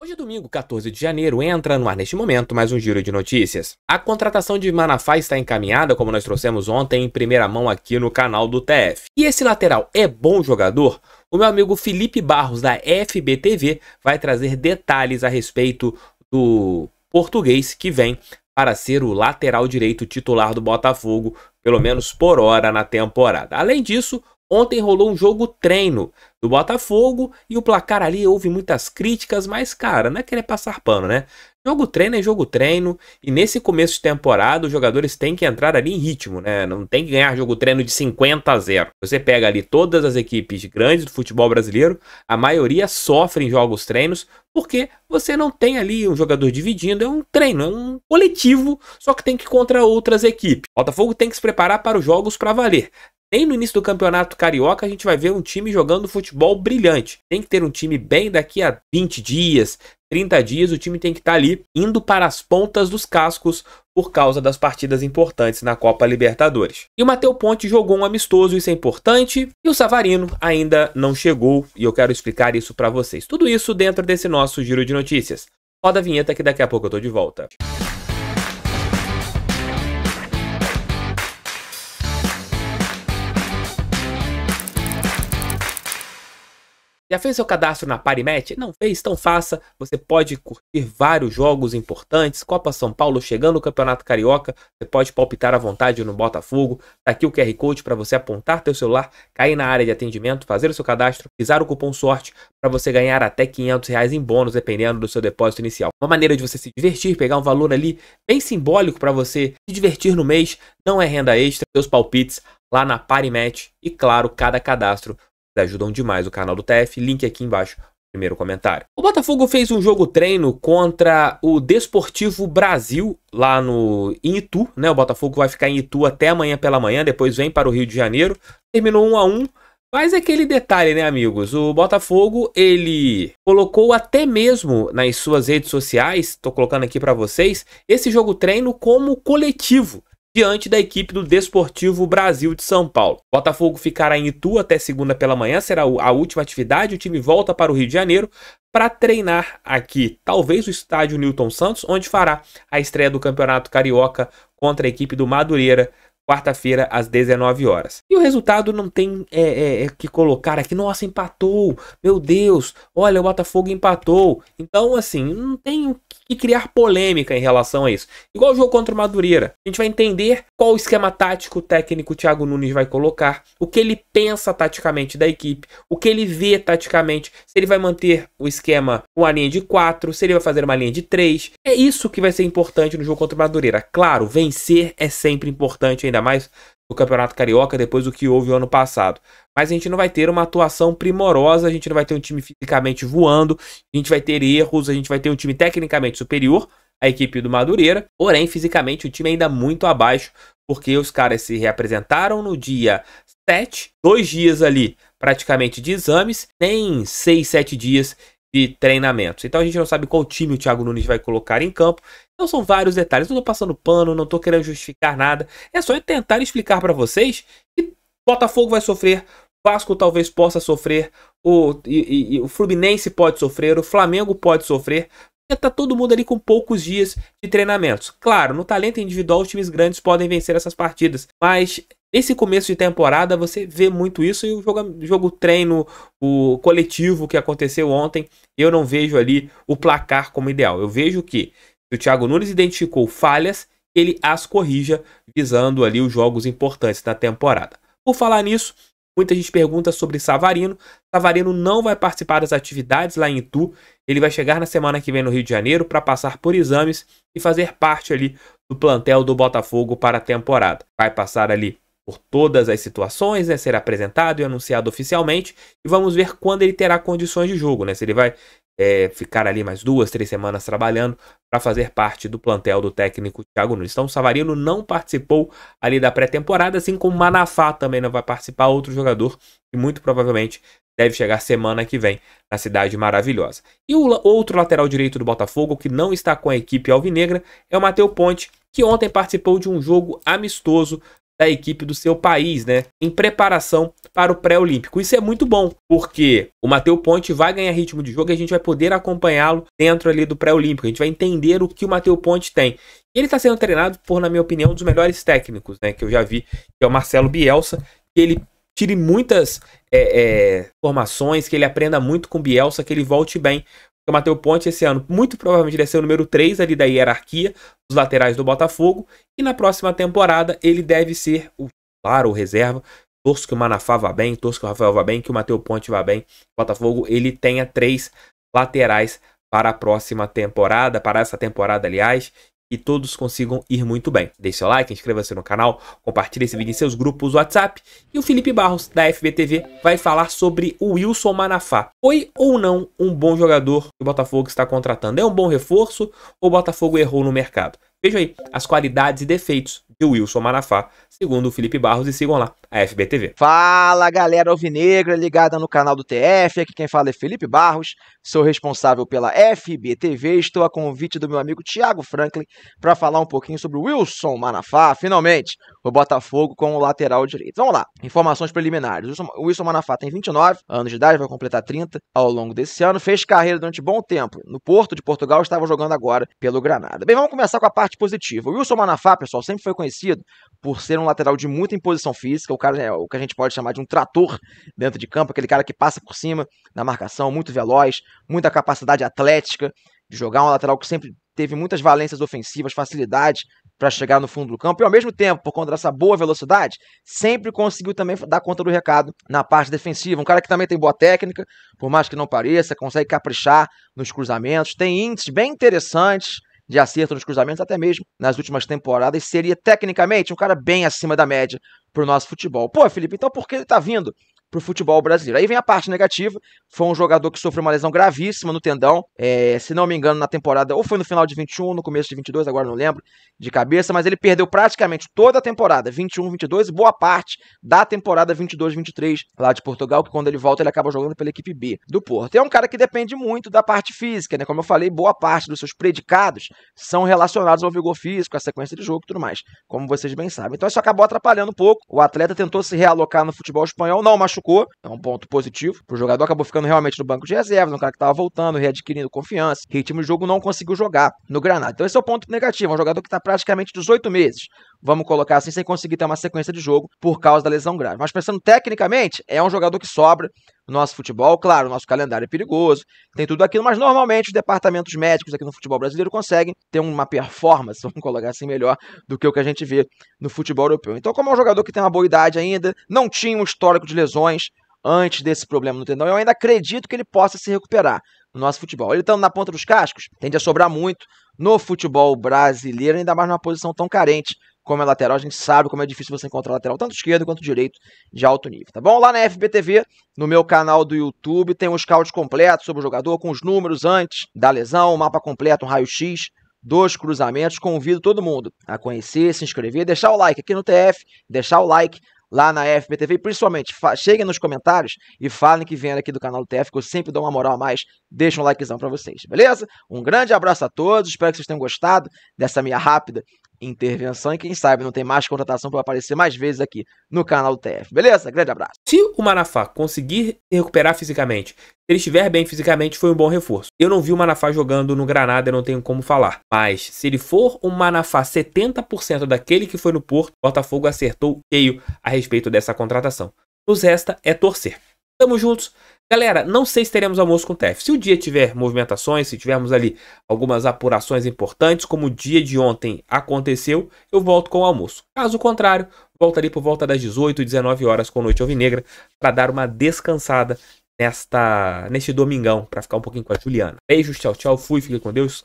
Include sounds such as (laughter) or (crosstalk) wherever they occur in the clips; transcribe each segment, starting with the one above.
Hoje, é domingo 14 de janeiro, entra no ar neste momento mais um giro de notícias. A contratação de Manafá está encaminhada, como nós trouxemos ontem em primeira mão aqui no canal do TF. E esse lateral é bom jogador? O meu amigo Felipe Barros, da FBTV, vai trazer detalhes a respeito do português que vem para ser o lateral direito titular do Botafogo, pelo menos por hora na temporada. Além disso, Ontem rolou um jogo treino do Botafogo e o placar ali houve muitas críticas, mas cara, não é querer passar pano, né? Jogo treino é jogo treino e nesse começo de temporada os jogadores têm que entrar ali em ritmo, né? Não tem que ganhar jogo treino de 50 a 0. Você pega ali todas as equipes grandes do futebol brasileiro, a maioria sofre em jogos treinos porque você não tem ali um jogador dividindo, é um treino, é um coletivo, só que tem que ir contra outras equipes. Botafogo tem que se preparar para os jogos para valer. Nem no início do campeonato carioca a gente vai ver um time jogando futebol brilhante. Tem que ter um time bem daqui a 20 dias, 30 dias, o time tem que estar tá ali indo para as pontas dos cascos por causa das partidas importantes na Copa Libertadores. E o Matheus Ponte jogou um amistoso, isso é importante, e o Savarino ainda não chegou, e eu quero explicar isso para vocês. Tudo isso dentro desse nosso giro de notícias. Roda a vinheta que daqui a pouco eu tô de volta. Música Já fez seu cadastro na Parimatch? Não fez? Então faça. Você pode curtir vários jogos importantes. Copa São Paulo chegando o Campeonato Carioca. Você pode palpitar à vontade no Botafogo. Tá aqui o QR Code para você apontar teu celular, cair na área de atendimento, fazer o seu cadastro, pisar o cupom sorte para você ganhar até 500 reais em bônus, dependendo do seu depósito inicial. Uma maneira de você se divertir, pegar um valor ali bem simbólico para você se divertir no mês. Não é renda extra. Seus palpites lá na Parimatch e, claro, cada cadastro ajudam demais o canal do TF, link aqui embaixo primeiro comentário. O Botafogo fez um jogo treino contra o Desportivo Brasil lá no em Itu, né? O Botafogo vai ficar em Itu até amanhã pela manhã, depois vem para o Rio de Janeiro. Terminou 1 a 1. Mas é aquele detalhe, né, amigos? O Botafogo, ele colocou até mesmo nas suas redes sociais, tô colocando aqui para vocês, esse jogo treino como coletivo diante da equipe do Desportivo Brasil de São Paulo. Botafogo ficará em Itu até segunda pela manhã, será a última atividade. O time volta para o Rio de Janeiro para treinar aqui, talvez o estádio Newton Santos, onde fará a estreia do Campeonato Carioca contra a equipe do Madureira quarta-feira, às 19 horas. E o resultado não tem é, é, é, que colocar aqui, nossa, empatou, meu Deus, olha, o Botafogo empatou. Então, assim, não tem que criar polêmica em relação a isso. Igual o jogo contra o Madureira. A gente vai entender qual esquema tático o técnico Thiago Nunes vai colocar, o que ele pensa taticamente da equipe, o que ele vê taticamente, se ele vai manter o esquema com a linha de 4, se ele vai fazer uma linha de 3. É isso que vai ser importante no jogo contra o Madureira. Claro, vencer é sempre importante ainda ainda mais do Campeonato Carioca depois do que houve o ano passado. Mas a gente não vai ter uma atuação primorosa, a gente não vai ter um time fisicamente voando, a gente vai ter erros, a gente vai ter um time tecnicamente superior à equipe do Madureira, porém fisicamente o time ainda muito abaixo, porque os caras se reapresentaram no dia 7, dois dias ali praticamente de exames, nem 6, 7 dias de treinamentos. Então a gente não sabe qual time o Thiago Nunes vai colocar em campo. Então são vários detalhes. Não estou passando pano, não estou querendo justificar nada. É só eu tentar explicar para vocês que Botafogo vai sofrer, Vasco talvez possa sofrer, o, e, e, o Fluminense pode sofrer, o Flamengo pode sofrer. tá todo mundo ali com poucos dias de treinamentos. Claro, no talento individual os times grandes podem vencer essas partidas, mas Nesse começo de temporada você vê muito isso e o jogo, jogo treino, o coletivo que aconteceu ontem, eu não vejo ali o placar como ideal. Eu vejo que se o Thiago Nunes identificou falhas, ele as corrija visando ali os jogos importantes da temporada. Por falar nisso, muita gente pergunta sobre Savarino. Savarino não vai participar das atividades lá em Itu. Ele vai chegar na semana que vem no Rio de Janeiro para passar por exames e fazer parte ali do plantel do Botafogo para a temporada. Vai passar ali por todas as situações, né? Será apresentado e anunciado oficialmente e vamos ver quando ele terá condições de jogo, né? Se ele vai é, ficar ali mais duas, três semanas trabalhando para fazer parte do plantel do técnico Thiago Nunes. Então, o Savarino não participou ali da pré-temporada, assim como o Manafá também não vai participar, outro jogador que muito provavelmente deve chegar semana que vem na cidade maravilhosa. E o outro lateral direito do Botafogo, que não está com a equipe alvinegra, é o Matheus Ponte, que ontem participou de um jogo amistoso da equipe do seu país, né? Em preparação para o pré-olímpico. Isso é muito bom, porque o Matheus Ponte vai ganhar ritmo de jogo e a gente vai poder acompanhá-lo dentro ali do pré-olímpico. A gente vai entender o que o Matheus Ponte tem. ele está sendo treinado por, na minha opinião, um dos melhores técnicos, né? Que eu já vi, que é o Marcelo Bielsa, que ele tire muitas é, é, formações, que ele aprenda muito com Bielsa, que ele volte bem que é o Matheus Ponte esse ano muito provavelmente deve ser o número 3 ali da hierarquia dos laterais do Botafogo. E na próxima temporada ele deve ser o claro, o reserva. Torço que o Manafá vá bem, torço que o Rafael vá bem, que o Matheus Ponte vá bem. O Botafogo ele tenha três laterais para a próxima temporada, para essa temporada, aliás e todos consigam ir muito bem. Deixe seu like, inscreva-se no canal, compartilhe esse vídeo em seus grupos WhatsApp. E o Felipe Barros, da FBTV, vai falar sobre o Wilson Manafá. Foi ou não um bom jogador que o Botafogo está contratando? É um bom reforço ou o Botafogo errou no mercado? Veja aí as qualidades e defeitos de Wilson Manafá, segundo o Felipe Barros, e sigam lá a é, FBTV. Fala galera alvinegra ligada no canal do TF, aqui quem fala é Felipe Barros, sou responsável pela FBTV estou a convite do meu amigo Thiago Franklin para falar um pouquinho sobre o Wilson Manafá, finalmente, o Botafogo com o lateral direito. Vamos lá, informações preliminares. O Wilson Manafá tem 29 anos de idade, vai completar 30 ao longo desse ano, fez carreira durante bom tempo no Porto de Portugal, estava jogando agora pelo Granada. Bem, vamos começar com a parte positiva. O Wilson Manafá, pessoal, sempre foi conhecido por ser um lateral de muita imposição física, o cara né, o que a gente pode chamar de um trator dentro de campo, aquele cara que passa por cima na marcação, muito veloz, muita capacidade atlética de jogar, um lateral que sempre teve muitas valências ofensivas, facilidade para chegar no fundo do campo e ao mesmo tempo, por conta dessa boa velocidade, sempre conseguiu também dar conta do recado na parte defensiva. Um cara que também tem boa técnica, por mais que não pareça, consegue caprichar nos cruzamentos, tem índices bem interessantes de acerto nos cruzamentos, até mesmo nas últimas temporadas, seria tecnicamente um cara bem acima da média para o nosso futebol. Pô, Felipe, então por que ele está vindo para o futebol brasileiro. Aí vem a parte negativa, foi um jogador que sofreu uma lesão gravíssima no tendão, é, se não me engano na temporada, ou foi no final de 21, no começo de 22, agora não lembro, de cabeça, mas ele perdeu praticamente toda a temporada, 21, 22 e boa parte da temporada 22, 23 lá de Portugal, que quando ele volta ele acaba jogando pela equipe B do Porto. é um cara que depende muito da parte física, né? Como eu falei, boa parte dos seus predicados são relacionados ao vigor físico, à sequência de jogo e tudo mais, como vocês bem sabem. Então isso acabou atrapalhando um pouco. O atleta tentou se realocar no futebol espanhol, não mas machucou, é um ponto positivo. O jogador acabou ficando realmente no banco de reservas, um cara que tava voltando, readquirindo confiança, ritmo de jogo, não conseguiu jogar no Granada. Então esse é o ponto negativo, é um jogador que tá praticamente 18 meses vamos colocar assim, sem conseguir ter uma sequência de jogo por causa da lesão grave. Mas pensando tecnicamente, é um jogador que sobra no nosso futebol, claro, nosso calendário é perigoso, tem tudo aquilo, mas normalmente os departamentos médicos aqui no futebol brasileiro conseguem ter uma performance, (laughs) vamos colocar assim, melhor do que o que a gente vê no futebol europeu. Então, como é um jogador que tem uma boa idade ainda, não tinha um histórico de lesões antes desse problema no tendão, eu ainda acredito que ele possa se recuperar no nosso futebol. Ele estando na ponta dos cascos, tende a sobrar muito no futebol brasileiro, ainda mais numa posição tão carente como é lateral, a gente sabe como é difícil você encontrar lateral, tanto esquerdo quanto direito, de alto nível, tá bom? Lá na FBTV, no meu canal do YouTube, tem um scout completo sobre o jogador, com os números antes da lesão, um mapa completo, um raio-x, dos cruzamentos. Convido todo mundo a conhecer, se inscrever, deixar o like aqui no TF, deixar o like lá na FBTV e principalmente cheguem nos comentários e falem que vieram aqui do canal do TF, que eu sempre dou uma moral a mais deixa um likezão para vocês, beleza? Um grande abraço a todos, espero que vocês tenham gostado dessa minha rápida intervenção e quem sabe não tem mais contratação para aparecer mais vezes aqui no canal do TF, beleza? Grande abraço. Se o Manafá conseguir se recuperar fisicamente, se ele estiver bem fisicamente, foi um bom reforço. Eu não vi o Manafá jogando no Granada, eu não tenho como falar. Mas se ele for um Manafá 70% daquele que foi no Porto, Botafogo acertou cheio a respeito dessa contratação. Nos resta é torcer. Tamo juntos. Galera, não sei se teremos almoço com o TEF. Se o dia tiver movimentações, se tivermos ali algumas apurações importantes, como o dia de ontem aconteceu, eu volto com o almoço. Caso contrário, volto ali por volta das 18, 19 horas com Noite Alvinegra para dar uma descansada nesta neste domingão, para ficar um pouquinho com a Juliana. Beijos, tchau, tchau, fui, fique com Deus.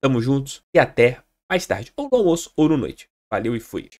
Tamo juntos e até mais tarde, ou no almoço ou no noite. Valeu e fui.